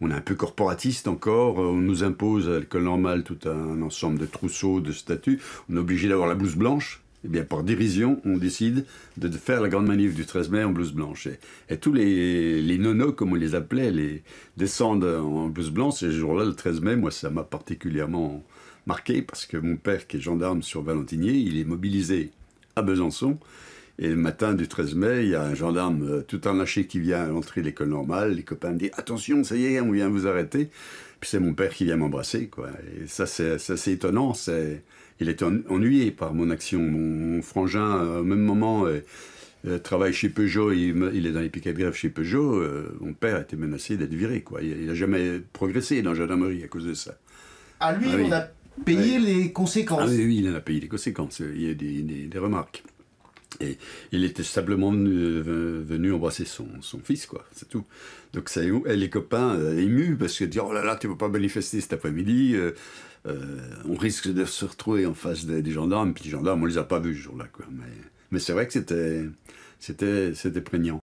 on est un peu corporatiste encore, euh, on nous impose à euh, l'école normale tout un ensemble de trousseaux, de statuts, on est obligé d'avoir la blouse blanche. et eh bien, par dérision, on décide de faire la grande manif du 13 mai en blouse blanche. Et, tous les, nonos, comme on les appelait, les descendent en blouse blanche. Et ce jour-là, le 13 mai, moi, ça m'a particulièrement marqué parce que mon père, qui est gendarme sur Valentinier, il est mobilisé à Besançon. Et le matin du 13 mai, il y a un gendarme euh, tout en lâché qui vient entrer l'école normale. Les copains disent Attention, ça y est, on vient vous arrêter. Puis c'est mon père qui vient m'embrasser. quoi. Et ça, c'est étonnant. C'est... Il était ennuyé par mon action. Mon, frangin, euh, au même moment, euh, travaille chez Peugeot. Il, est dans les piquets de grève chez Peugeot. mon père était menacé d'être viré. quoi. Il n'a jamais progressé dans la gendarmerie à cause de ça. À lui, ah on a payé les conséquences. Ah oui, il en a payé les conséquences. Il y a des remarques. Et il était simplement euh, venu embrasser son, son fils, quoi, c'est tout. Donc ça, et les copains euh, émus parce que dire oh là là, tu ne pas manifester cet après-midi, euh, on risque de se retrouver en face des, des, gendarmes. Puis les gendarmes, on les a pas vus ce jour-là, quoi. Mais, mais c'est vrai que c'était, c'était, c'était prégnant.